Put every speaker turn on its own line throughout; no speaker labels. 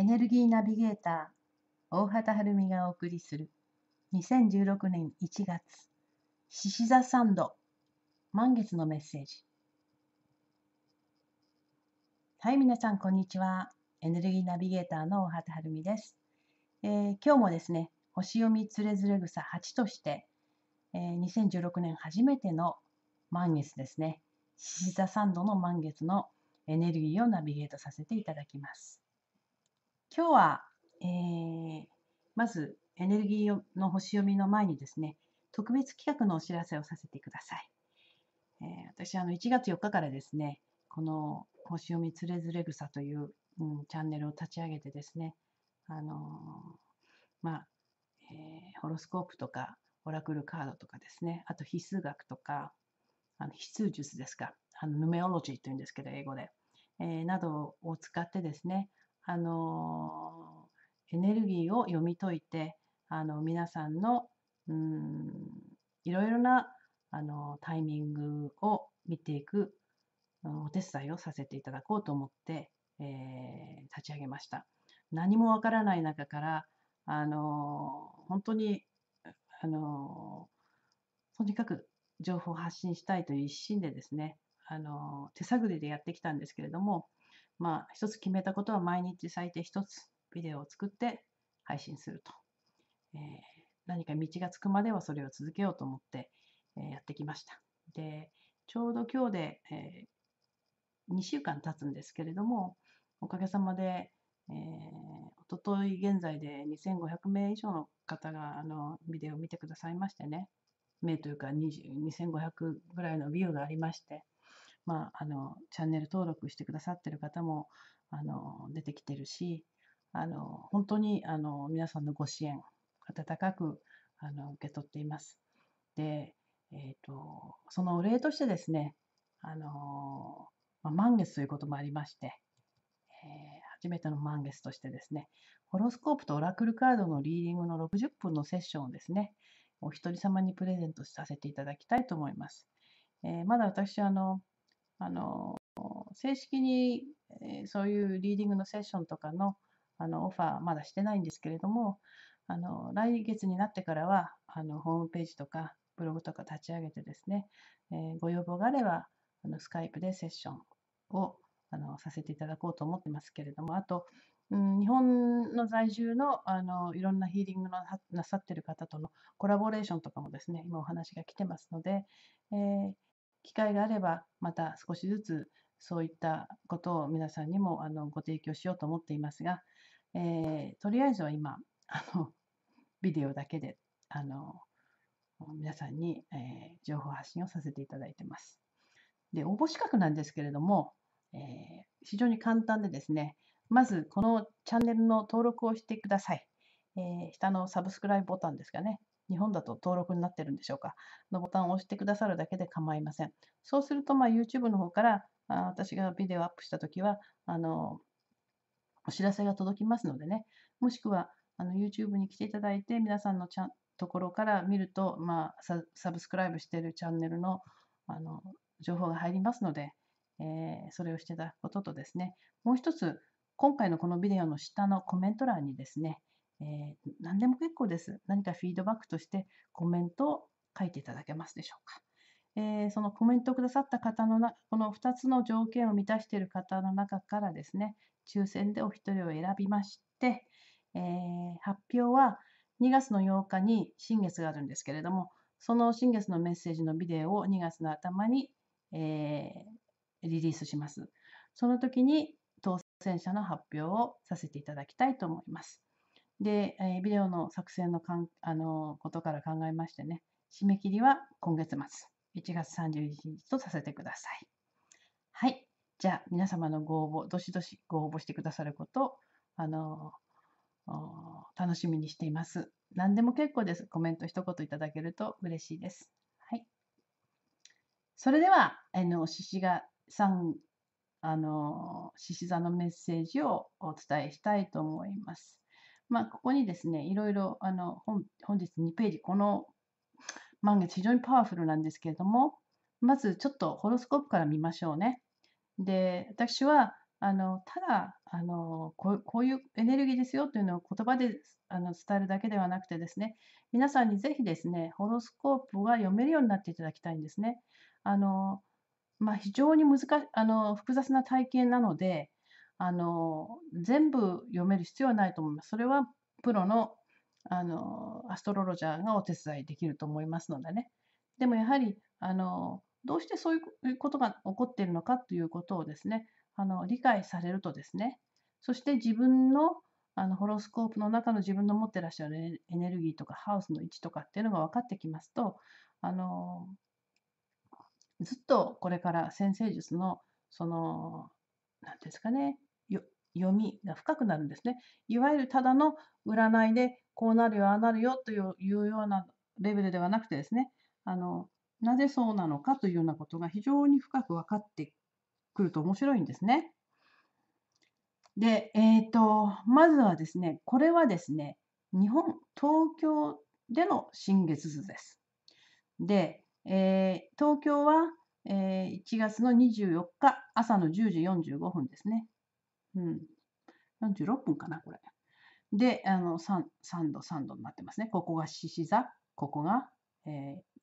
エネルギーナビゲーター大畑晴美がお送りする2016年1月獅子座サンド満月のメッセージはい皆さんこんにちはエネルギーナビゲーターの大畑晴美です、えー、今日もですね星読みつれづれ草8として、えー、2016年初めての満月ですね獅子座サンドの満月のエネルギーをナビゲートさせていただきます今日は、えー、まずエネルギーの星読みの前にですね、特別企画のお知らせをさせてください。えー、私、あの1月4日からですね、この星読みつれずれ草という、うん、チャンネルを立ち上げてですね、あのー、まあ、えー、ホロスコープとか、オラクルカードとかですね、あと非数学とか、あの非数術ですか、あのヌメオロジーというんですけど、英語で、えー、などを使ってですね、あのエネルギーを読み解いてあの皆さんのうんいろいろなあのタイミングを見ていくお手伝いをさせていただこうと思って、えー、立ち上げました。何もわからない中から、あの本当に、あのとにかく情報を発信したいという一心でですね、あの手探りでやってきたんですけれども、まあ、一つ決めたことは毎日最低一つビデオを作って配信すると。えー、何か道がつくまではそれを続けようと思って、えー、やってきました。で、ちょうど今日で、えー、2週間経つんですけれども、おかげさまで、えー、おととい現在で2500名以上の方があのビデオを見てくださいましてね、名というか2500ぐらいのビューがありまして、まあ、あのチャンネル登録してくださってる方もあの出てきてるしあの本当にあの皆さんのご支援温かくあの受け取っています。で、えーと、そのお礼としてですねあの、まあ、満月ということもありまして、えー、初めての満月としてですねホロスコープとオラクルカードのリーディングの60分のセッションをですねお一人様にプレゼントさせていただきたいと思います。えー、まだ私あのあの、正式に、えそういうリーディングのセッションとかの、あの、オファーまだしてないんですけれども、あの、来月になってからは、あの、ホームページとか、ブログとか立ち上げてですね、えー、ご要望があれば、あの、スカイプでセッションを、あの、させていただこうと思ってますけれども、あと、うん、日本の在住のあのいろんなヒーリングのなさってる方とのコラボレーションとかもですね、今お話が来てますので、えー機会があれば、また少しずつそういったことを皆さんにもあのご提供しようと思っていますが、えー、とりあえずは今、あのビデオだけであの皆さんに、えー、情報発信をさせていただいてます。で、応募資格なんですけれども、えー、非常に簡単でですね、まずこのチャンネルの登録をしてください。えー、下のサブスクライブボタンですかね、日本だと登録になってるんでしょうか、のボタンを押してくださるだけで構いません。そうすると、まあ、YouTube の方からあ私がビデオアップしたときはあの、お知らせが届きますのでね、もしくはあの YouTube に来ていただいて、皆さんのちゃんところから見ると、まあサ、サブスクライブしているチャンネルのあの情報が入りますので、えー、それをしていただくこととですね、もう一つ、今回のこのビデオの下のコメント欄にですね、えー、何でも結構です。何かフィードバックとしてコメントを書いていただけますでしょうか。えー、そのコメントをくださった方のな、この2つの条件を満たしている方の中からですね、抽選でお一人を選びまして、えー、発表は2月の8日に新月があるんですけれども、その新月のメッセージのビデオを2月の頭に、えー、リリースします。その時に当選者の発表をさせていただきたいと思います。で、えビデオの作成のかんあのことから考えましてね、締め切りは今月末、1月31日とさせてください。はい。じゃあ、皆様のご応募、どしどしご応募してくださることあの楽しみにしています。何でも結構です。コメント一言いただけると嬉しいです。はい。それでは、あの、獅子がさん、あの、獅子座のメッセージをお伝えしたいと思います。まあ、ここにですね、いろいろあの本本日2ページ、この満月非常にパワフルなんですけれども、まずちょっとホロスコープから見ましょうね。で、私はあのただあのこういうエネルギーですよというのを言葉であの伝えるだけではなくてですね皆さんにぜひですねホロスコープが読めるようになっていただきたいんですね。あのまあ、非常に難あの複雑な体験なのであの全部読める必要はないと思います。それはプロのあのアストロロジャーがお手伝いできると思いますのでね。でもやはりあのどうしてそういうことが起こっているのかということをですねあの理解されるとですねそして自分のあのホロスコープの中の自分の持ってらっしゃるエネルギーとかハウスの位置とかっていうのが分かってきますとあのずっとこれから先生術のその何て言うんですかね読みが深くなるんですね。いわゆるただの占いでこうなるよああなるよというようなレベルではなくてですねあのなぜそうなのかというようなことが非常に深く分かってくると面白いんですね。で、えーと、まずはですねこれはですね日本東京での新月図です。で、えー、東京は、えー、1月の24日朝の10時45分ですね。うん。46分かな、これ。で、あの 3, 3度、3度になってますね。ここが獅子座、ここが、えー、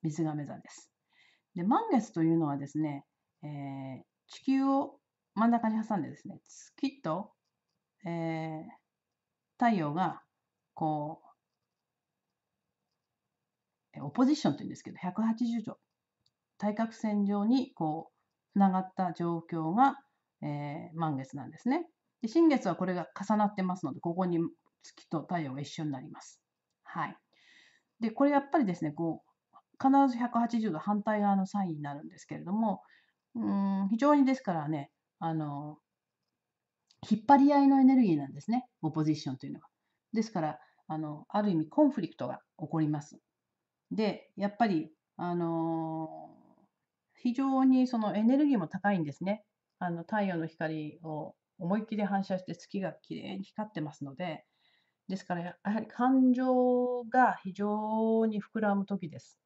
水亀座です。で、満月というのはですね、えー、地球を真ん中に挟んでですね、月と、えー、太陽が、こう、オポジションというんですけど、180度、対角線上にこう、つながった状況が、えー、満月なんですね。で新月はこれが重なってますので、ここに月と太陽が一緒になります。はい。で、これやっぱりですね、こう、必ず180度反対側のサインになるんですけれども、うん非常にですからね、あの、引っ張り合いのエネルギーなんですね、オポジションというのは。ですから、あのある意味コンフリクトが起こります。で、やっぱり、あの非常にそのエネルギーも高いんですね。あの太陽の光を思いっきり反射して月がきれいに光ってますので、ですから、やはり感情が非常に膨らむ時です。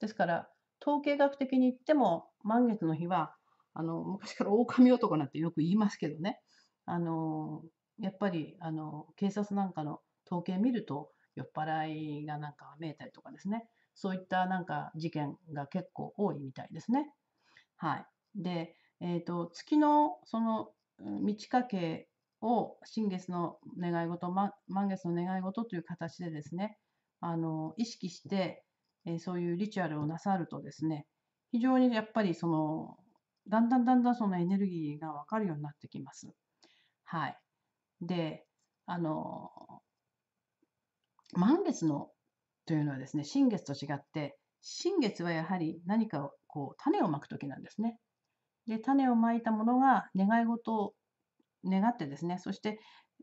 ですから、統計学的に言っても、満月の日は、あの昔から狼男なんてよく言いますけどね、あのやっぱりあの警察なんかの統計見ると、酔っ払いがなんか見えたりとかですね、そういったなんか事件が結構多いみたいですね。はい。で、えっ、ー、と、月のその満ち欠けを新月の願い事、ま、満月の願い事という形でですね、あの意識して、えそういうリチュアルをなさるとですね、非常にやっぱりその、だんだんだんだんそのエネルギーが分かるようになってきます。はい。で、あの、満月のというのはですね、新月と違って、新月はやはり何かをこう種をまく時なんですね。で種をまいたものが願い事を願ってですねそして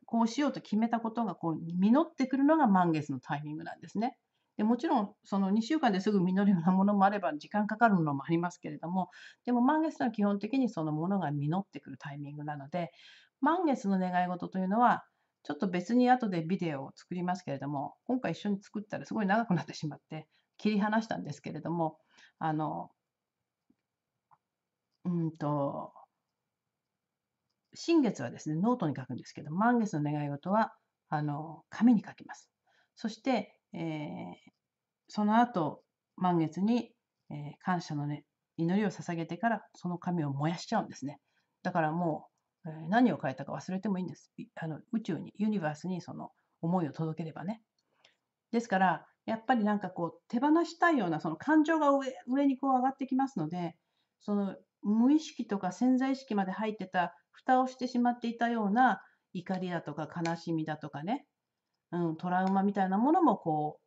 こうしようと決めたことがこう実ってくるのが満月のタイミングなんですね。でもちろんその2週間ですぐ実るようなものもあれば時間かかるものもありますけれどもでも満月は基本的にそのものが実ってくるタイミングなので満月の願い事というのはちょっと別に後でビデオを作りますけれども今回一緒に作ったらすごい長くなってしまって切り離したんですけれどもあのうんと、新月はですね、ノートに書くんですけど、満月の願い事は、あの、紙に書きます。そして、えー、その後、満月に、えー、感謝の、ね、祈りを捧げてから、その紙を燃やしちゃうんですね。だからもう、えー、何を変えたか忘れてもいいんです。あの宇宙に、ユニバースにその思いを届ければね。ですから、やっぱりなんかこう、手放したいようなその感情が上上にこう上がってきますので、その無意識とか潜在意識まで入ってた蓋をしてしまっていたような怒りだとか悲しみだとかね、うん、トラウマみたいなものもこ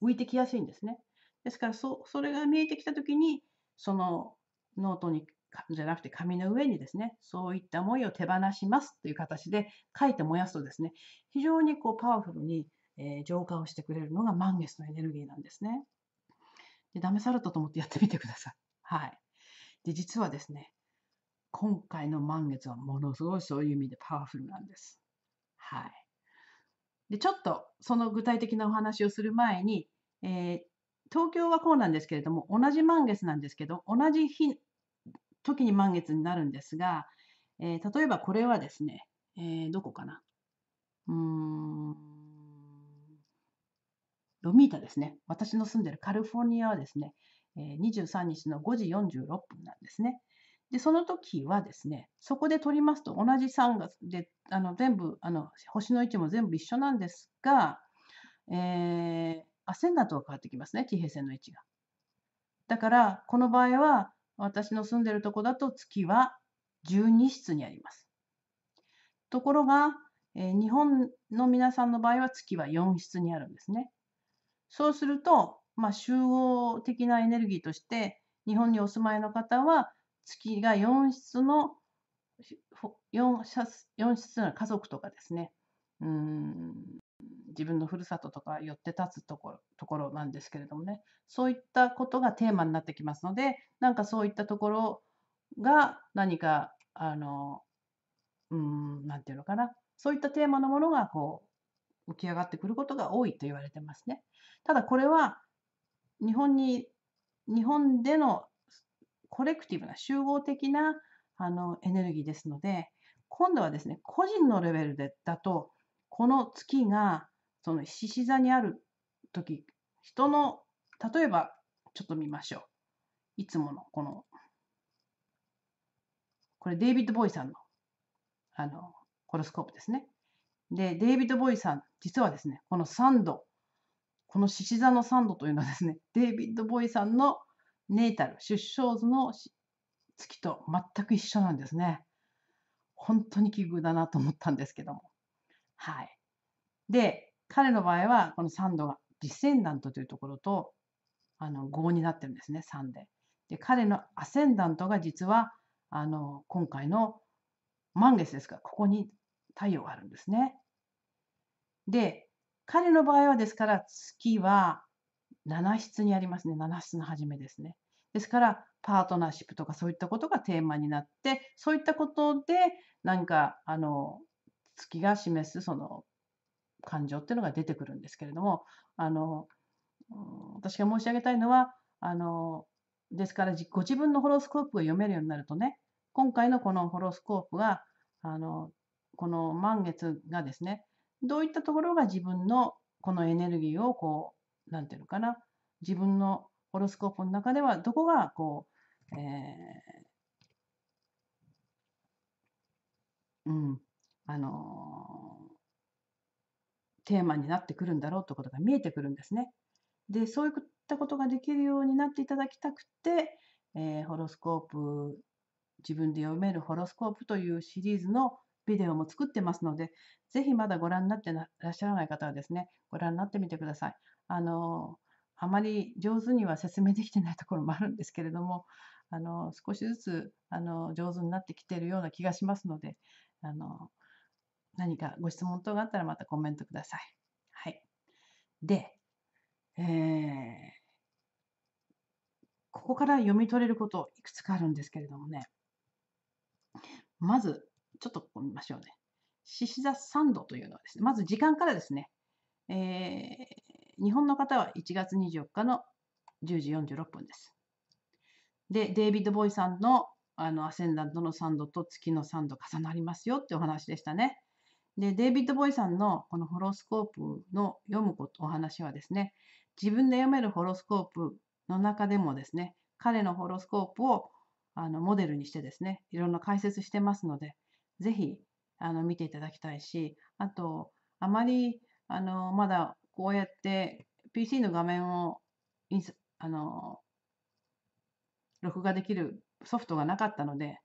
う浮いてきやすいんですね。ですからそそれが見えてきた時にそのノートにじゃなくて紙の上にですねそういった思いを手放しますという形で書いて燃やすとですね非常にこうパワフルに、えー、浄化をしてくれるのが満月のエネルギーなんですね。で試されたと思ってやってみてください。はいで、実はですね、今回の満月はものすごいそういう意味でパワフルなんです。はい。で、ちょっとその具体的なお話をする前に、えー、東京はこうなんですけれども、同じ満月なんですけど、同じ日、時に満月になるんですが、えー、例えばこれはですね、えー、どこかなうーん、ロミータですね。私の住んでるカリフォルニアはですね、23日の5時46分なんですね。で、その時はですね、そこで取りますと同じ3月で、あの全部あの、星の位置も全部一緒なんですが、えー、アセンダント変わってきますね、地平線の位置が。だから、この場合は、私の住んでるとこだと月は12室にあります。ところが、えー、日本の皆さんの場合は月は4室にあるんですね。そうすると、まあ、集合的なエネルギーとして、日本にお住まいの方は、月が4室の、4室 ,4 室の家族とかですね、うん自分のふるさととか寄って立つところところなんですけれどもね、そういったことがテーマになってきますので、なんかそういったところが何か、あの、うん、なんていうのかな、そういったテーマのものがこう浮き上がってくることが多いと言われてますね。ただこれは日本に日本でのコレクティブな集合的なあのエネルギーですので今度はですね個人のレベルでだとこの月がその獅子座にある時人の例えばちょっと見ましょういつものこのこれデイビッド・ボーイさんのあのホロスコープですねでデイビッド・ボーイさん実はですねこの3度この獅子座のサンドというのはですね、デイビッド・ボーイさんのネイタル、出生図の月と全く一緒なんですね。本当に奇遇だなと思ったんですけども。はい。で、彼の場合は、このサンドがディセンダントというところと、あの、5になってるんですね、3で。で、彼のアセンダントが実は、あの、今回の満月ですから、ここに太陽があるんですね。で、彼の場合はですから月は7室にありますね。7室の初めですね。ですから、パートナーシップとかそういったことがテーマになって、そういったことで、何か、あの、月が示すその感情っていうのが出てくるんですけれども、あの、私が申し上げたいのは、あの、ですから、ご自分のホロスコープが読めるようになるとね、今回のこのホロスコープが、あの、この満月がですね、どういったところが自分のこのエネルギーをこう、なんていうのかな、自分のホロスコープの中ではどこがこう、えー、うん、あのー、テーマになってくるんだろうということが見えてくるんですね。で、そういったことができるようになっていただきたくて、えー、ホロスコープ、自分で読めるホロスコープというシリーズのビデオも作ってますので、ぜひまだご覧になっていらっしゃらない方はですね、ご覧になってみてください。あのあまり上手には説明できてないところもあるんですけれども、あの少しずつあの上手になってきているような気がしますので、あの何かご質問等があったらまたコメントください。はい。で、えー、ここから読み取れることいくつかあるんですけれどもね、まずちょっとここ見ましょうね。獅子座ン度というのはですね、まず時間からですね、えー、日本の方は1月24日の10時46分です。で、デイビッド・ボーイさんのあのアセンダントのン度と月のン度重なりますよってお話でしたね。で、デイビッド・ボーイさんのこのホロスコープの読むことお話はですね、自分で読めるホロスコープの中でもですね、彼のホロスコープをあのモデルにしてですね、いろんな解説してますので、ぜひあの見ていただきたいし、あと、あまりあのまだこうやって PC の画面をインスあの録画できるソフトがなかったので、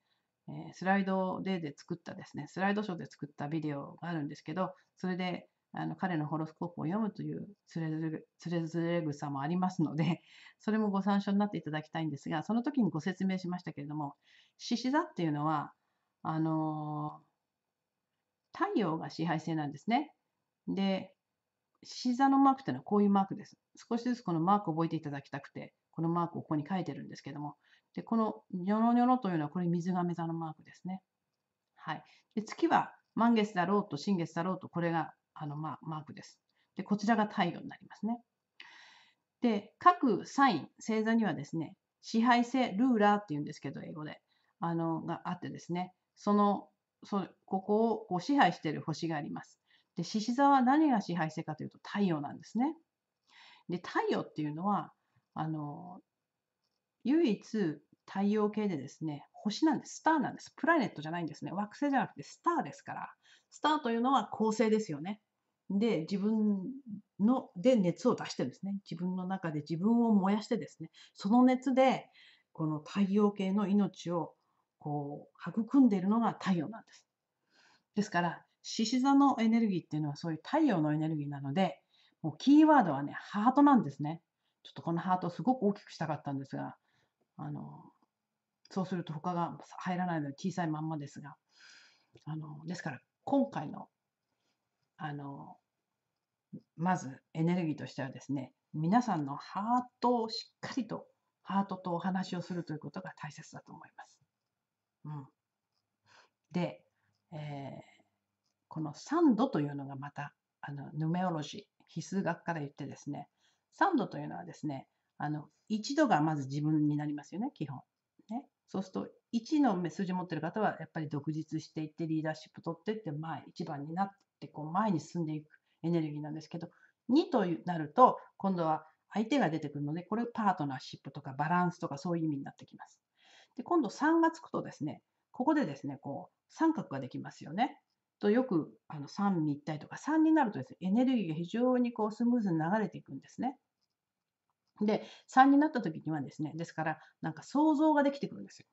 えー、スライドでで作ったですね、スライドショーで作ったビデオがあるんですけど、それであの彼のホロスコープを読むというつれずれつれずれ草もありますので、それもご参照になっていただきたいんですが、その時にご説明しましたけれども、獅子座っていうのは、あのー、太陽が支配性なんですね。で、獅子座のマークっていうのはこういうマークです。少しずつこのマークを覚えていただきたくて、このマークをここに書いてるんですけども、で、このニョロニョロというのはこれ水亀座のマークですね。はい。で、月は満月だろうと新月だろうと、これがあの、まマークです。で、こちらが太陽になりますね。で、各サイン、星座にはですね、支配性、ルーラーっていうんですけど、英語で、あの、があってですね、その、そここをこう支配している星があります。で、獅子座は何が支配性かというと太陽なんですね。で、太陽っていうのは、あの、唯一太陽系でですね、星なんです。スターなんです。プラネットじゃないんですね。惑星じゃなくてスターですから。スターというのは恒星ですよね。で、自分の、で熱を出してるんですね。自分の中で自分を燃やしてですね、その熱で、この太陽系の命をこう育んでいるのが太陽なんです。ですから獅子座のエネルギーっていうのはそういう太陽のエネルギーなのでもうキーワードはねハートなんですね。ちょっとこのハートをすごく大きくしたかったんですがあのそうすると他が入らないので小さいまんまですがあのですから今回のあのまずエネルギーとしてはですね皆さんのハートをしっかりとハートとお話をするということが大切だと思います。うん、で、えー、この3度というのがまたあのヌメオロジー比数学から言ってですね3度というのはですねあの1度がまず自分になりますよね基本。ね、そうすると1の数字持ってる方はやっぱり独立していってリーダーシップ取ってって前1番になってこう前に進んでいくエネルギーなんですけど2となると今度は相手が出てくるのでこれパートナーシップとかバランスとかそういう意味になってきます。で、今度3がつくとですね、ここでですね、こう、三角ができますよね。とよくあの三位一体とか3になるとですね、エネルギーが非常にこうスムーズに流れていくんですね。で、3になった時にはですね、ですから、なんか想像ができてくるんですよ。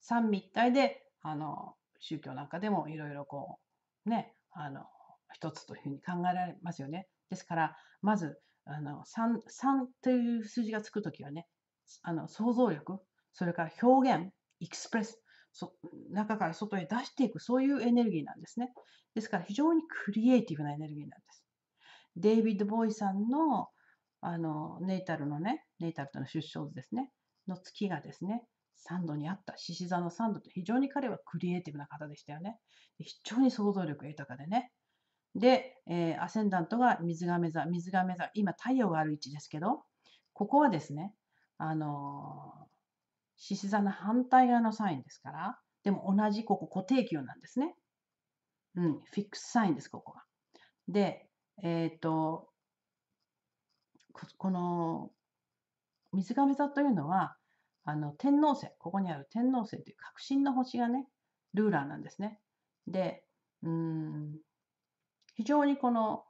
三位一体で、あの、宗教なんかでもいろいろこう、ね、あの、一つというふうに考えられますよね。ですから、まず、あの 3, 3という数字がつくときはね、あの想像力、それから表現、エクスプレス、中から外へ出していく、そういうエネルギーなんですね。ですから非常にクリエイティブなエネルギーなんです。デイビッド・ボーイさんのあのネイタルのね、ネイタルとの出生図ですね、の月がですね、3度にあった、獅子座の3度と非常に彼はクリエイティブな方でしたよね。非常に想像力豊かでね。で、えー、アセンダントが水亀座、水亀座、今太陽がある位置ですけど、ここはですね、あの獅子座の反対側のサインですから、でも同じここ固定球なんですね。うん、フィックスサインです、ここが。で、えっ、ー、と、この水亀座というのは、あの天王星、ここにある天王星という核心の星がね、ルーラーなんですね。で、うん非常にこの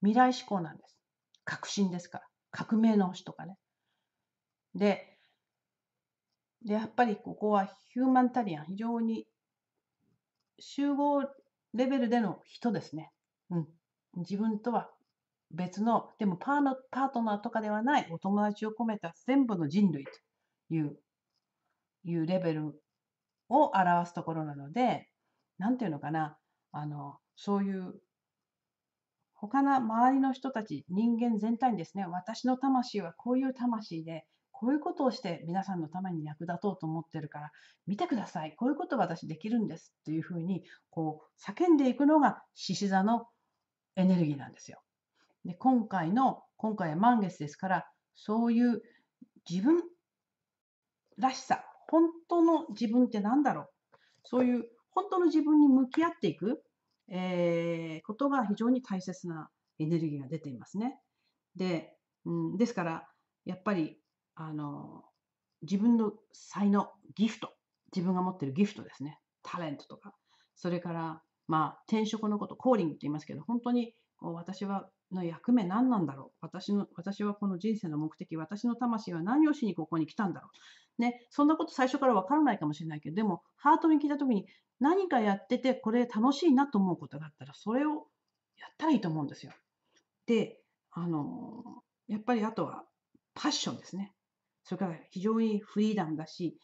未来志向なんです。革新ですから。革命の星とかね。で、で、やっぱりここはヒューマンタリアン、非常に集合レベルでの人ですね。うん。自分とは別の、でもパーのパートナーとかではないお友達を込めた全部の人類といういうレベルを表すところなので、何て言うのかな、あの、そういう他の周りの人たち、人間全体にですね、私の魂はこういう魂で、こういうことをして皆さんのために役立とうと思ってるから見てくださいこういうこと私できるんですっていうふうにこう叫んでいくのが獅子座のエネルギーなんですよ。で今回の今回は満月ですからそういう自分らしさ本当の自分って何だろうそういう本当の自分に向き合っていく、えー、ことが非常に大切なエネルギーが出ていますね。で、うん、ですからやっぱりあの、自分の才能、ギフト、自分が持っているギフトですね。タレントとか。それから、まあ、転職のこと、コーリングって言いますけど、本当にこう私はの役目何なんだろう私の私はこの人生の目的、私の魂は何をしにここに来たんだろう、ね、そんなこと最初から分からないかもしれないけど、でも、ハートに聞いたときに何かやってて、これ楽しいなと思うことがあったら、それをやったらいいと思うんですよ。で、あのやっぱりあとはパッションですね。それから非常にフリーダムだし、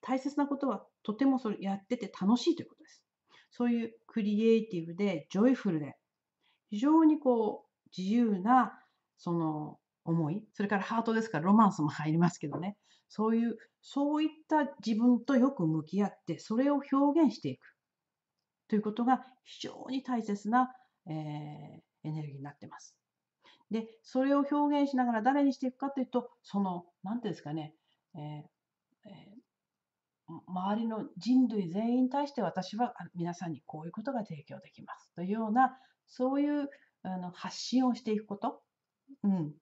大切なことはとてもそれやってて楽しいということです。そういうクリエイティブでジョイフルで、非常にこう自由なその思い、それからハートですからロマンスも入りますけどね、そういう、そういった自分とよく向き合って、それを表現していくということが非常に大切な、えー、エネルギーになってます。で、それを表現しながら誰にしていくかというと、その、何ていうんですかね、えー、えー、周りの人類全員に対して私は皆さんにこういうことが提供できますというようなそういうあの発信をしていくこと、うん、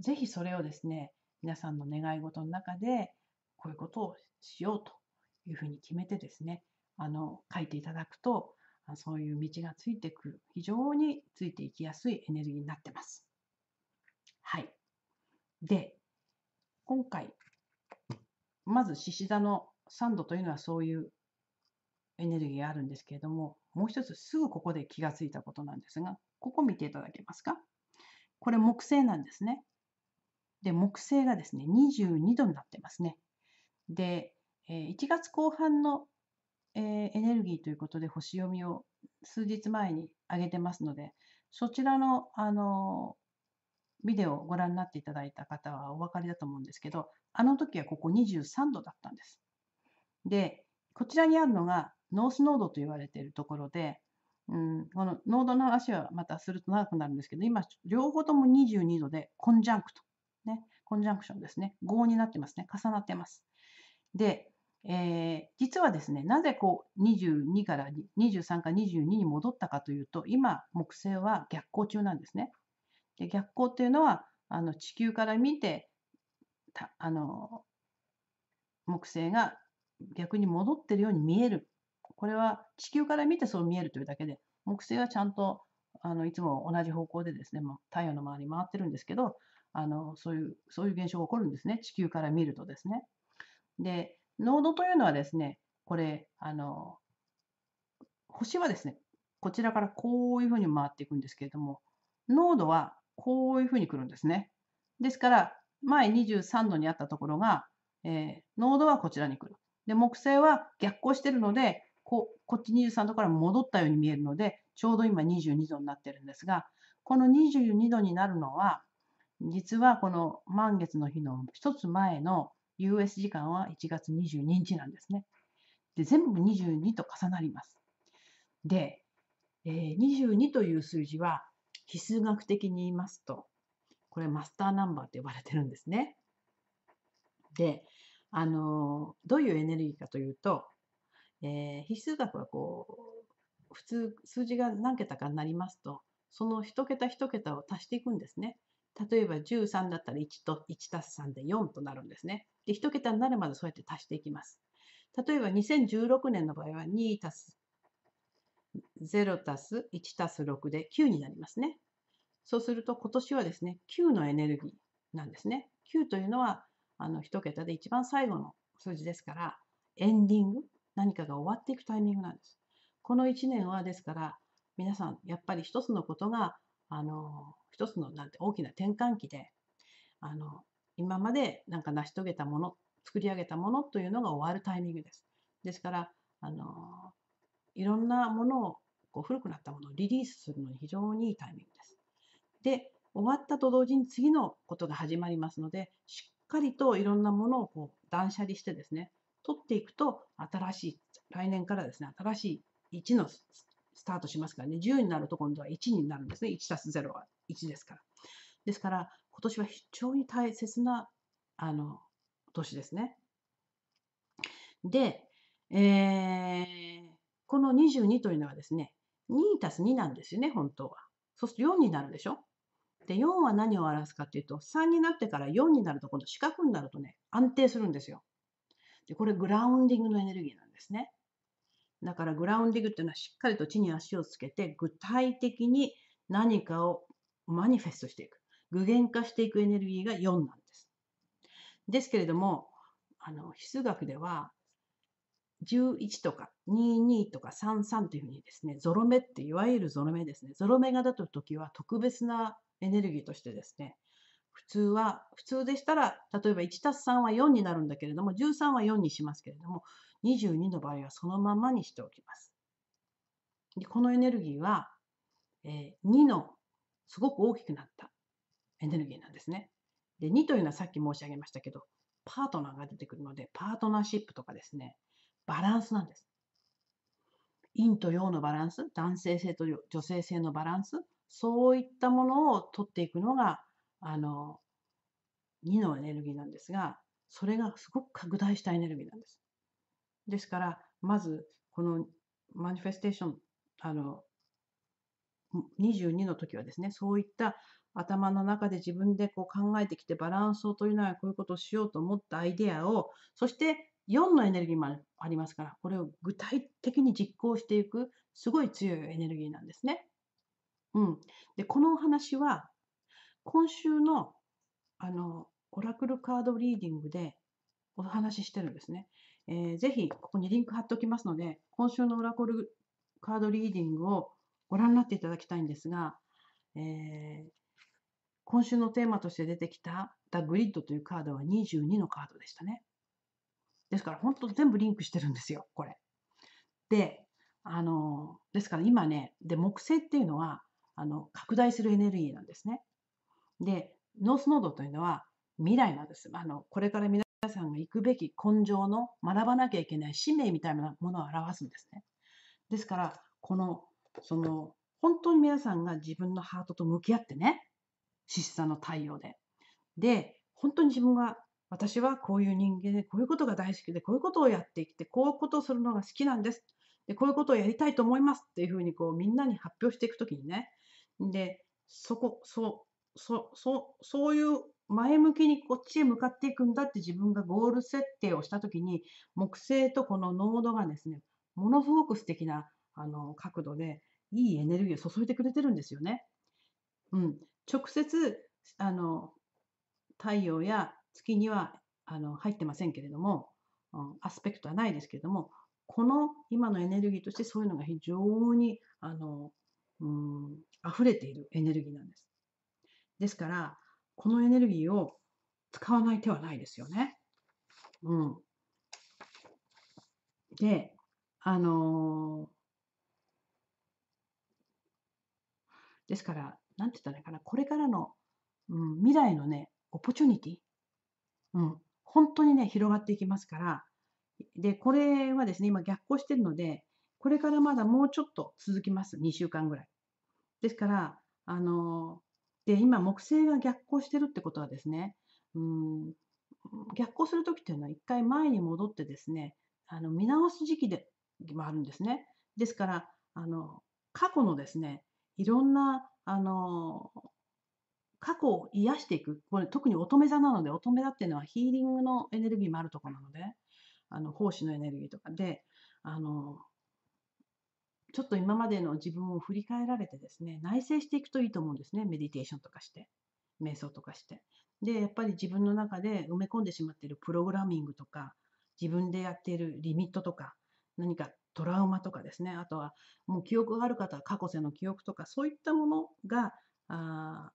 ぜひそれをですね皆さんの願い事の中でこういうことをしようというふうに決めてですねあの書いていただくとそういう道がついてくる、非常についていきやすいエネルギーになってます。はい。で、今回、まず獅子座の3度というのはそういうエネルギーがあるんですけれども、もう一つすぐここで気がついたことなんですが、ここ見ていただけますか。これ木星なんですね。で、木星がですね、22度になってますね。で、1月後半のえー、エネルギーということで星読みを数日前に上げてますので、そちらの、あのー、ビデオをご覧になっていただいた方はお分かりだと思うんですけど、あの時はここ23度だったんです。で、こちらにあるのがノースノードと言われているところで、うん、このノードの足はまたすると長くなるんですけど、今、両方とも22度でコンジャンクト、ね、コンジャンクションですね、合になってますね、重なってます。で、えー、実はですね、なぜこう22から23か22に戻ったかというと、今、木星は逆行中なんですね。で逆行というのは、あの地球から見てたあの、木星が逆に戻ってるように見える。これは地球から見てそう見えるというだけで、木星はちゃんとあのいつも同じ方向でですね、ま太陽の周り回ってるんですけど、あのそういうそういう現象が起こるんですね、地球から見るとですね。でノードというのはですね、これ、あの、星はですね、こちらからこういうふうに回っていくんですけれども、濃度はこういうふうに来るんですね。ですから、前23度にあったところが、えー、濃度はこちらに来る。で、木星は逆行してるので、ここっち23度から戻ったように見えるので、ちょうど今22度になってるんですが、この22度になるのは、実はこの満月の日の一つ前の US 時間は1月22日なんですね。で、全部22と重なります。で、22という数字は、非数学的に言いますと、これマスターナンバーと呼ばれてるんですね。で、あのどういうエネルギーかというと、えー、比数学はこう、普通数字が何桁かになりますと、その1桁1桁を足していくんですね。例えば13だったら1と1たす3で4となるんですね。で、1桁になるまでそうやって足していきます。例えば2016年の場合は2たす0たす1たす6で9になりますね。そうすると今年はですね、9のエネルギーなんですね。9というのはあの1桁で一番最後の数字ですから、エンディング、何かが終わっていくタイミングなんです。この1年はですから、皆さんやっぱり1つのことが、あの一つのなんて大きな転換期であの今までなんか成し遂げたもの作り上げたものというのが終わるタイミングです。ですからあのいろんなものをこう古くなったものをリリースするのに非常にいいタイミングです。で終わったと同時に次のことが始まりますのでしっかりといろんなものをこう断捨離してですね取っていくと新しい来年からですね新しい1のスタートしますからね、10になると今度は1になるんですね。1たす0は1ですから。ですから、今年は非常に大切な、あの、年ですね。で、えー、この22というのはですね、2たす2なんですよね、本当は。そうすると4になるでしょ。で、4は何を表すかっていうと、3になってから4になると、今度四角になるとね、安定するんですよ。で、これグラウンディングのエネルギーなんですね。だからグラウンディングっていうのはしっかりと地に足をつけて具体的に何かをマニフェストしていく。具現化していくエネルギーが4なんです。ですけれども、あの、比数学では11とか22とか33というふうにですね、ゾロ目っていわゆるゾロ目ですね。ゾロ目がだと時は特別なエネルギーとしてですね、普通は、普通でしたら、例えば1 3は4になるんだけれども、13は4にしますけれども、22の場合はそのままにしておきます。でこのエネルギーは、えー、2のすごく大きくなったエネルギーなんですね。で2というのはさっき申し上げましたけどパートナーが出てくるのでパートナーシップとかですねバランスなんです。陰と陽のバランス男性性と女性性のバランスそういったものを取っていくのがあの2のエネルギーなんですがそれがすごく拡大したエネルギーなんです。ですから、まず、このマニフェステーション、あの、22の時はですね、そういった頭の中で自分でこう考えてきてバランスを取りながらこういうことをしようと思ったアイデアを、そして4のエネルギーもありますから、これを具体的に実行していく、すごい強いエネルギーなんですね。うん。で、このお話は、今週の、あの、オラクルカードリーディングでお話ししてるんですね。えー、ぜひここにリンク貼っておきますので、今週のオラコルカードリーディングをご覧になっていただきたいんですが、えー、今週のテーマとして出てきたダグリッドというカードは22のカードでしたね。ですから本当全部リンクしてるんですよ、これ。で、あの、ですから今ね、で、木星っていうのは、あの、拡大するエネルギーなんですね。で、ノースノードというのは未来なんです。あの、これからさんが行くべき根性の学ばなきゃいけない使命みたいなものを表すんですね。ですから、この、その、本当に皆さんが自分のハートと向き合ってね、し質さの対応で。で、本当に自分が、私はこういう人間で、こういうことが大好きで、こういうことをやってきて、こういうことをするのが好きなんです。で、こういうことをやりたいと思いますっていうふうに、こう、みんなに発表していくときにね、で、そこ、そう、そ、そ、そういう前向きにこっちへ向かっていくんだって自分がゴール設定をした時に木星とこの濃度がですねものすごく素敵なあの角度でいいエネルギーを注いでくれてるんですよね。うん、直接あの太陽や月にはあの入ってませんけれども、うん、アスペクトはないですけれどもこの今のエネルギーとしてそういうのが非常にあの、うん、溢れているエネルギーなんです。ですからこのエネルギーを使わない手はないですよね。うん。で、あのー、ですから、なんて言ったらいいかな、これからの、うん、未来のね、オポチュニティ、うん、本当にね、広がっていきますから、で、これはですね、今逆行してるので、これからまだもうちょっと続きます、2週間ぐらい。ですから、あのーで、今、木星が逆行してるってことはですね、うん、逆行するときっていうのは一回前に戻ってですね、あの見直す時期でもあるんですね。ですから、あの過去のですね、いろんな、あの、過去を癒していく。これ特に乙女座なので、乙女座っていうのはヒーリングのエネルギーもあるところなので、あの、奉仕のエネルギーとかで、あの、ちょっと今までの自分を振り返られてですね、内省していくといいと思うんですね。メディテーションとかして、瞑想とかして。で、やっぱり自分の中で埋め込んでしまっているプログラミングとか、自分でやっているリミットとか、何かトラウマとかですね、あとはもう記憶がある方は過去世の記憶とか、そういったものが、あ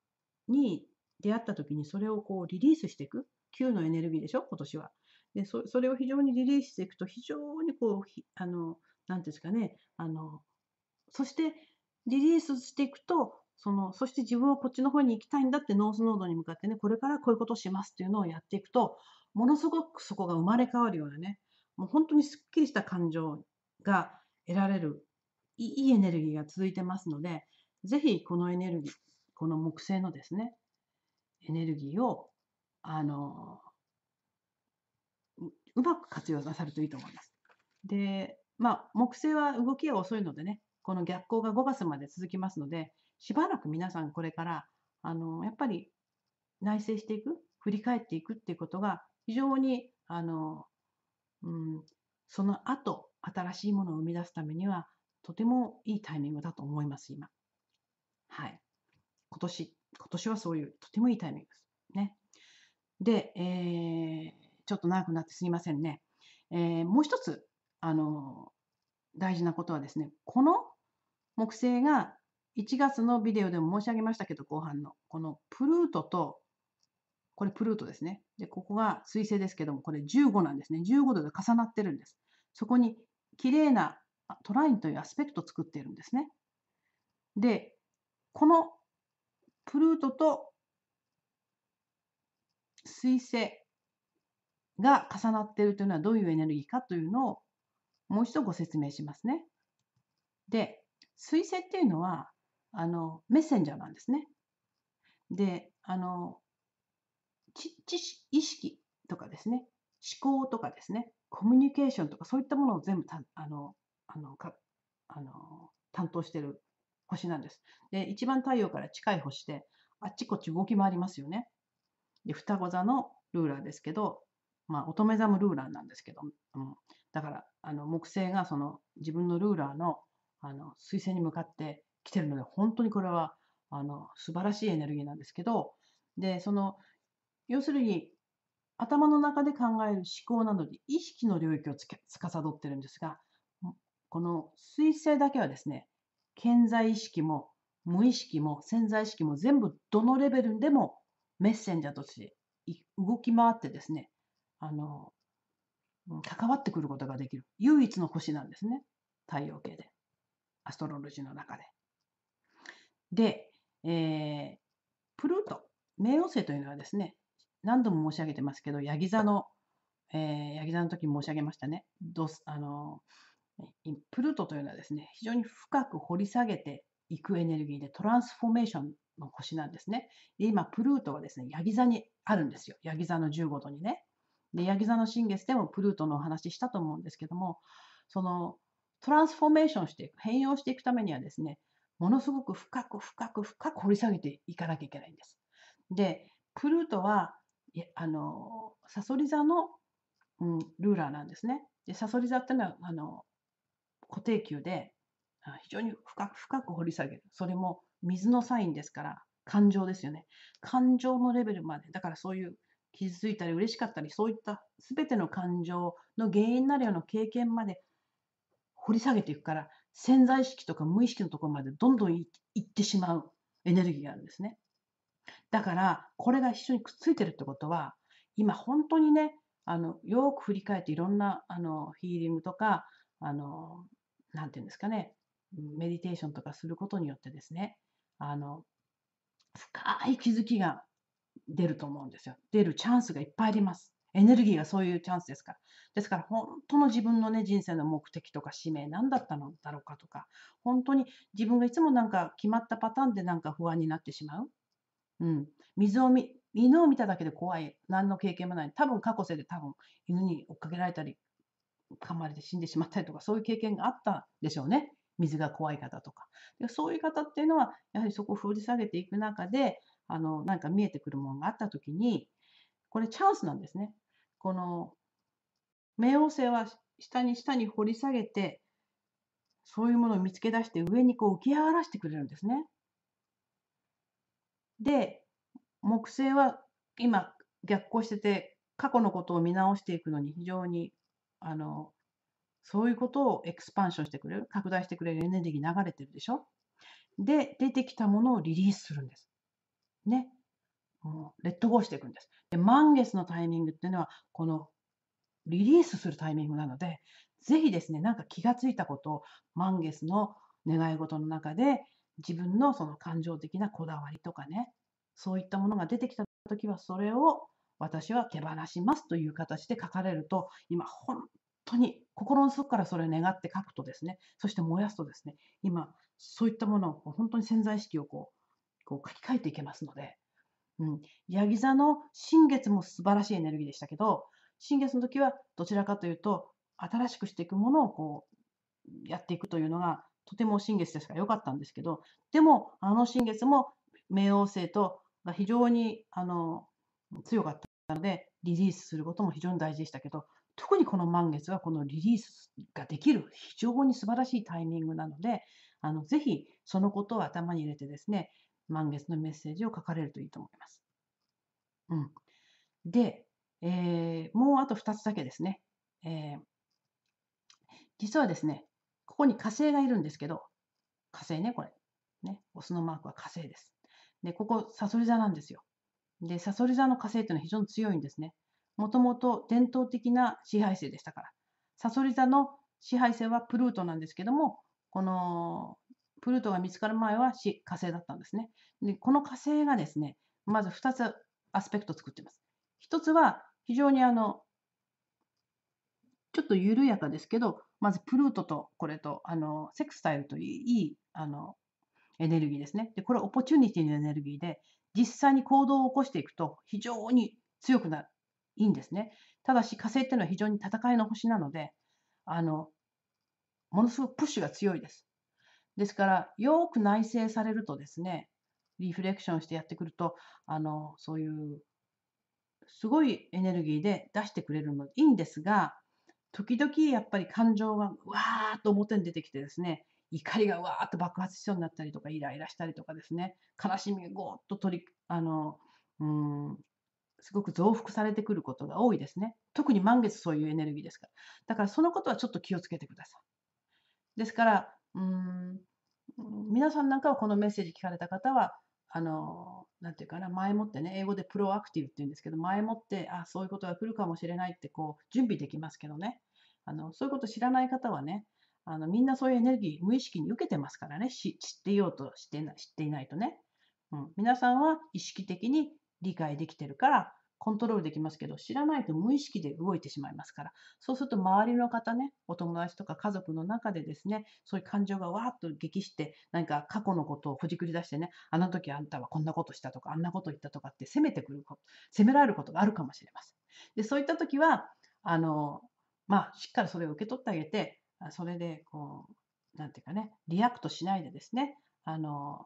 に出会った時にそれをこうリリースしていく。Q のエネルギーでしょ、今年は。でそれを非常にリリースしていくと、非常にこう、あの、なんですかね、あの、そしてリリースしていくと、その、そして自分はこっちの方に行きたいんだってノースノードに向かってね、これからこういうことをしますっていうのをやっていくと、ものすごくそこが生まれ変わるようなね、もう本当にすっきりした感情が得られる、いいエネルギーが続いてますので、ぜひこのエネルギー、この木星のですね、エネルギーを、あの、うまく活用なさるといいと思います。で、まあ、木星は動きが遅いのでね、この逆行が5月まで続きますので、しばらく皆さんこれから、あの、やっぱり内省していく、振り返っていくっていうことが非常に、あの、うん、その後、新しいものを生み出すためには、とてもいいタイミングだと思います、今。はい。今年、今年はそういう、とてもいいタイミングです。ね。で、えー、ちょっと長くなってすみませんね。えー、もう一つ、あの、大事なことはですね、この木星が1月のビデオでも申し上げましたけど、後半の、このプルートと、これプルートですね。で、ここが水星ですけども、これ15なんですね。15度で重なってるんです。そこに綺麗なトラインというアスペクトを作っているんですね。で、このプルートと水星が重なっているというのはどういうエネルギーかというのをもう一度ご説明しますね。で、彗星っていうのはあのメッセンジャーなんですね。であの知識意識とかですね思考とかですねコミュニケーションとかそういったものを全部たあのあのかあの担当してる星なんです。で一番太陽から近い星であっちこっち動き回りますよね。で双子座のルーラーですけど、まあ、乙女座もルーラーなんですけど、うん、だからあの木星がその自分のルーラーのあの彗星に向かってきてるので本当にこれはあの素晴らしいエネルギーなんですけどでその要するに頭の中で考える思考などに意識の領域をつけ司ってるんですがこの彗星だけはですね潜在意識も無意識も潜在意識も全部どのレベルでもメッセンジャーとして動き回ってですねあの関わってくることができる唯一の星なんですね太陽系で。アストロロジーの中で。で、えー、プルート、冥王星というのはですね、何度も申し上げてますけど、ヤギ座の、えー、ヤギ座の時申し上げましたね、どあのプルートというのはですね、非常に深く掘り下げていくエネルギーで、トランスフォーメーションの星なんですね。で今、プルートはですね、ヤギ座にあるんですよ。ヤギ座の15度にね。で、ヤギ座の新月でもプルートのお話したと思うんですけども、そのトランスフォーメーションしていく、変容していくためにはですね、ものすごく深く深く深く掘り下げていかなきゃいけないんです。で、プルートは、あの、サソリ座の、うん、ルーラーなんですね。で、サソリ座ってのは、あの、固定球で、非常に深く深く掘り下げる。それも水のサインですから、感情ですよね。感情のレベルまで。だからそういう傷ついたり嬉しかったり、そういった全ての感情の原因になるような経験まで掘り下げていくから潜在意識とか無意識のところまでどんどん行ってしまうエネルギーがあるんですね。だからこれが一緒にくっついてるってことは今本当にねあのよく振り返っていろんなあのヒーリングとかあのなて言うんですかねメディテーションとかすることによってですねあの深い気づきが出ると思うんですよ出るチャンスがいっぱいありますエネルギーがそういうチャンスですから。ですから、本当の自分のね、人生の目的とか使命、何だったのだろうかとか、本当に自分がいつもなんか決まったパターンでなんか不安になってしまう。うん。水を見、犬を見ただけで怖い。何の経験もない。多分過去世で多分犬に追っかけられたり、噛まれて死んでしまったりとか、そういう経験があったでしょうね。水が怖い方とか。でそういう方っていうのは、やはりそこを封じ下げていく中で、あの、なんか見えてくるものがあった時に、これチャンスなんですね。この冥王星は下に下に掘り下げてそういうものを見つけ出して上にこう浮き上がらせてくれるんですね。で木星は今逆行してて過去のことを見直していくのに非常にあのそういうことをエクスパンションしてくれる拡大してくれるエネルギー流れてるでしょで出てきたものをリリースするんです。ね。レッドゴーしていくんです。で、満月のタイミングっていうのは、このリリースするタイミングなので、ぜひですね、なんか気がついたことを満月の願い事の中で、自分のその感情的なこだわりとかね、そういったものが出てきた時は、それを私は手放しますという形で書かれると、今、本当に心の底からそれを願って書くとですね、そして燃やすとですね、今、そういったものを本当に潜在意識をこうこう書き換えていけますので、うん。ヤギ座の新月も素晴らしいエネルギーでしたけど、新月の時はどちらかというと、新しくしていくものをこう、やっていくというのが、とても新月ですから良かったんですけど、でも、あの新月も冥王星と、非常に、あの、強かったので、リリースすることも非常に大事でしたけど、特にこの満月はこのリリースができる非常に素晴らしいタイミングなので、あのぜひそのことを頭に入れてですね、満月のメッセージを書かれるといいと思います。うん、で、えー、もうあと2つだけですね、えー、実はですね、ここに火星がいるんですけど、火星ね、これ。ね、オスのマークは火星です。で、ここ、サソリ座なんですよ。で、サソリ座の火星というのは非常に強いんですね。もともと伝統的な支配性でしたから。サソリ座の支配性はプルートなんですけども、このプルートが見つかる前は火星だったんですね。で、この火星がですね、まず2つアスペクトを作っています。1つは非常にあの、ちょっと緩やかですけど、まずプルートとこれとあのセクスタイルといういいあのエネルギーですね。で、これオポチュニティのエネルギーで、実際に行動を起こしていくと非常に強くなる。いいんですね。ただし火星っていうのは非常に戦いの星なので、あの、ものすごくプッシュが強いです。ですから、よく内省されるとですね、リフレクションしてやってくると、あの、そういう、すごいエネルギーで出してくれるのでいいんですが、時々やっぱり感情がわーっと表に出てきてですね、怒りがわーっと爆発しそうになったりとか、イライラしたりとかですね、悲しみがごーっと取り、あの、うん、すごく増幅されてくることが多いですね。特に満月そういうエネルギーですから。だからそのことはちょっと気をつけてください。ですから、うん、皆さんなんかはこのメッセージ聞かれた方は、あの、なんていうかな、前もってね、英語でプロアクティブって言うんですけど、前もって、あ、そういうことが来るかもしれないって、こう、準備できますけどね。あの、そういうこと知らない方はね、あの、みんなそういうエネルギー無意識に受けてますからね、知っていようとしてな、知っていないとね。うん、皆さんは意識的に理解できてるから、コントロールできますけど、知らないと無意識で動いてしまいますから、そうすると周りの方ね、お友達とか家族の中でですね、そういう感情がわーっと激して、何か過去のことをほじくり出してね、あの時あんたはこんなことしたとか、あんなこと言ったとかって責めてくること、責められることがあるかもしれません。で、そういった時は、あの、まあ、しっかりそれを受け取ってあげて、それで、こう、なんていうかね、リアクトしないでですね、あの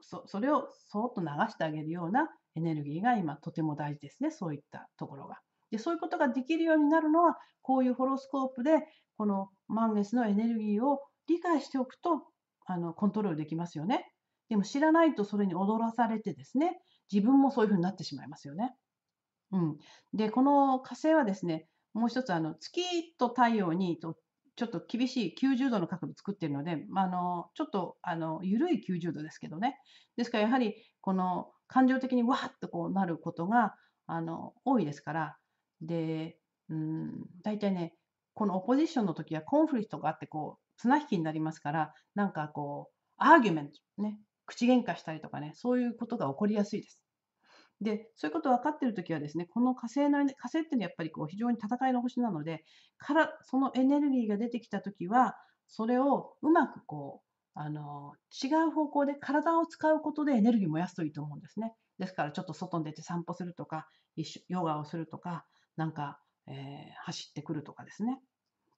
そそれをそーっと流してあげるようなエネルギーが今とても大事ですね、そういったところが。でそういうことができるようになるのは、こういうホロスコープで、この満月のエネルギーを理解しておくとあのコントロールできますよね。でも知らないとそれに踊らされてですね、自分もそういうふうになってしまいますよね。うん、で、この火星はですね、もう一つあの月と太陽にとちょっと厳しい90度の角度作ってるので、まあ、あのちょっとあの緩い90度ですけどね。ですからやはりこの感情的にわーっとこうなることがあの多いですから、で、うん、大体ね、このオポジションの時はコンフリクトがあってこう綱引きになりますから、なんかこう、アーギュメント、ね、口喧嘩したりとかね、そういうことが起こりやすいです。で、そういうこと分かっているときはですね、この火星の、火星っていうのはやっぱりこう非常に戦いの星なので、からそのエネルギーが出てきたときは、それをうまくこう、あの違う方向で体を使うことでエネルギー燃やすといいと思うんですね。ですからちょっと外に出て散歩するとか、ヨガをするとか、なんか、えー、走ってくるとかですね。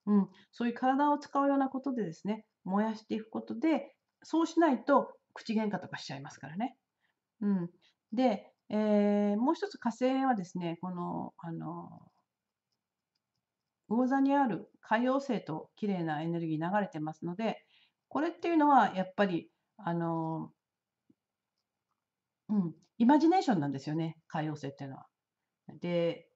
うん、そういう体を使うようなことでですね、燃やしていくことで、そうしないと口喧嘩とかしちゃいますからね。うん、で、えー、もう一つ火星はですね、この、あの、魚座にある海洋星と綺麗なエネルギー流れてますので、これっていうのはやっぱりあの、うん、イマジネーションなんですよね海洋性っていうのは。で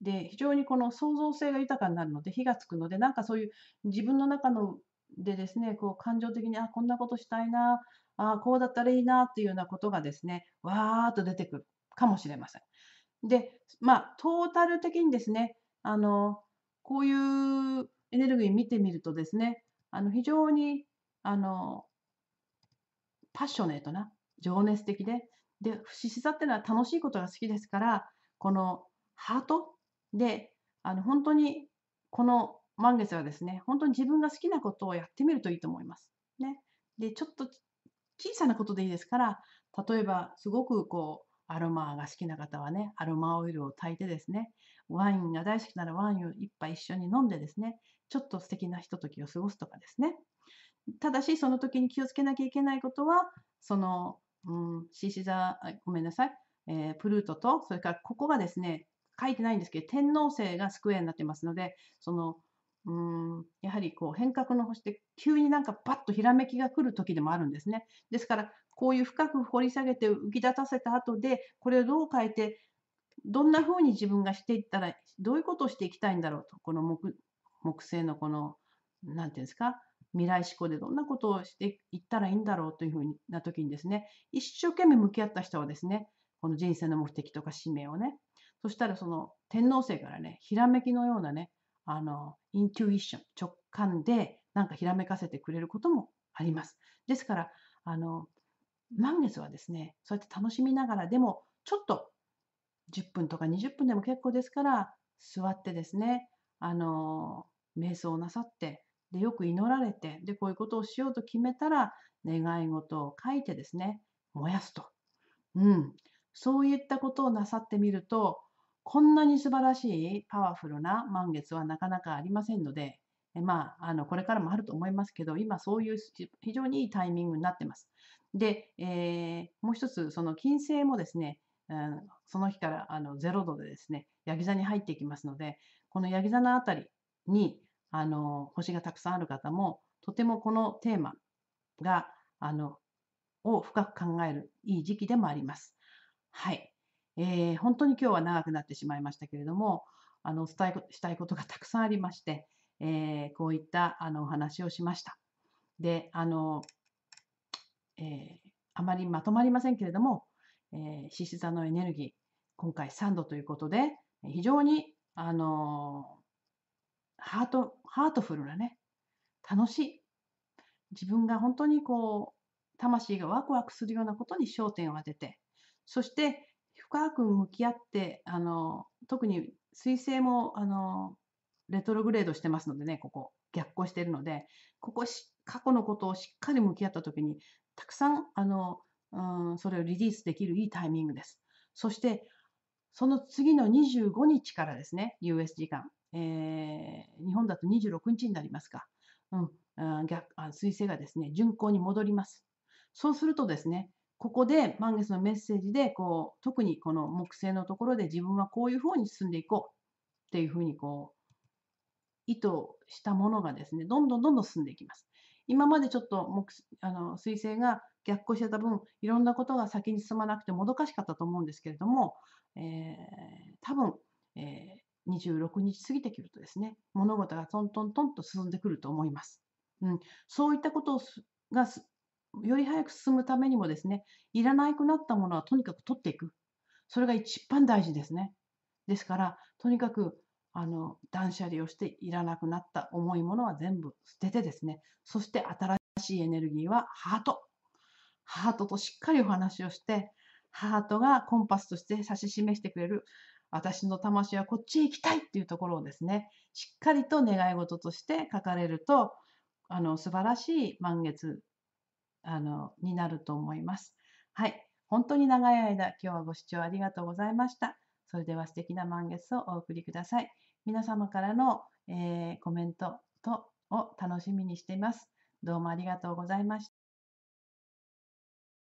で非常にこの創造性が豊かになるので火がつくのでなんかそういう自分の中のでですねこう感情的にあこんなことしたいなあこうだったらいいなっていうようなことがですねわーっと出てくるかもしれません。でまあトータル的にですねあのこういうエネルギー見てみるとですねあの非常にあの、パッショネートな、情熱的で、で、獅子座ってのは楽しいことが好きですから、このハートで、あの、本当に、この満月はですね、本当に自分が好きなことをやってみるといいと思います。ね。で、ちょっと小さなことでいいですから、例えば、すごくこう、アロマが好きな方はね、アロマオイルを炊いてですね、ワインが大好きならワインを一杯一緒に飲んでですね、ちょっと素敵なひとときを過ごすとかですね。ただし、その時に気をつけなきゃいけないことは、その、うん、獅子座、ごめんなさい、えー、プルートと、それからここがですね、書いてないんですけど、天皇星がスクエアになってますので、その、うんやはりこう変革の星って急になんかパッとひらめきが来る時でもあるんですね。ですからこういう深く掘り下げて浮き立たせた後でこれをどう変えてどんな風に自分がしていったらどういうことをしていきたいんだろうとこの木木星のこの何て言うんですか未来志向でどんなことをしていったらいいんだろうというふうな時にですね、一生懸命向き合った人はですね、この人生の目的とか使命をね、そしたらその天皇星からね、ひらめきのようなね、あの、イントュイッション、直感でなんかひらめかせてくれることもあります。ですから、あの、満月はですね、そうやって楽しみながら、でもちょっと10分とか20分でも結構ですから、座ってですね、あの、瞑想なさって、でよく祈られてでこういうことをしようと決めたら願い事を書いてですね燃やすと、うん、そういったことをなさってみるとこんなに素晴らしいパワフルな満月はなかなかありませんのでえまあ、あのこれからもあると思いますけど今そういう非常にいいタイミングになってます。で、えー、もう一つその金星もですね、うん、その日からあの0度でですねヤギ座に入っていきますのでこのヤギ座のあたりにあの星がたくさんある方もとてもこのテーマがあのを深く考えるいい時期でもあります。はい、えー、本当に今日は長くなってしまいましたけれどもあのお伝えしたいことがたくさんありまして、えー、こういったあのお話をしました。であの、えー、あまりまとまりませんけれども、えー、獅子座のエネルギー今回3度ということで非常にあのハート、ハートフルなね、楽しい。自分が本当にこう、魂がワクワクするようなことに焦点を当てて、そして深く向き合って、あの、特に水星も、あの、レトログレードしてますのでね、ここ、逆行してるので、ここし、過去のことをしっかり向き合った時に、たくさん、あの、うん、それをリリースできるいいタイミングです。そして、その次の25日からですね、US 時間。えー、日本だと26日になりますか、うん、逆彗星がですね、巡航に戻ります。そうするとですね、ここで満月のメッセージでこう、特にこの木星のところで自分はこういううに進んでいこうっていうふうにこう、意図したものがですね、どんどんどんどん進んでいきます。今までちょっと木あの彗星が逆行してた分、いろんなことが先に進まなくてもどかしかったと思うんですけれども、えー、多分、えー、26日過ぎてくるとですね、物事がトントントンと進んでくると思います。うん、そういったことをがより早く進むためにもですね、いらなくなったものはとにかく取っていく。それが一番大事ですね。ですから、とにかくあの断捨離をしていらなくなった重いものは全部捨ててですね、そして新しいエネルギーはハート。ハートとしっかりお話をして、ハートがコンパスとして指し示してくれる私の魂はこっちへ行きたいっていうところをですね、しっかりと願い事として書かれると、あの、素晴らしい満月、あの、になると思います。はい。本当に長い間、今日はご視聴ありがとうございました。それでは素敵な満月をお送りください。皆様からの、えー、コメントとを楽しみにしています。どうもありがとうございました。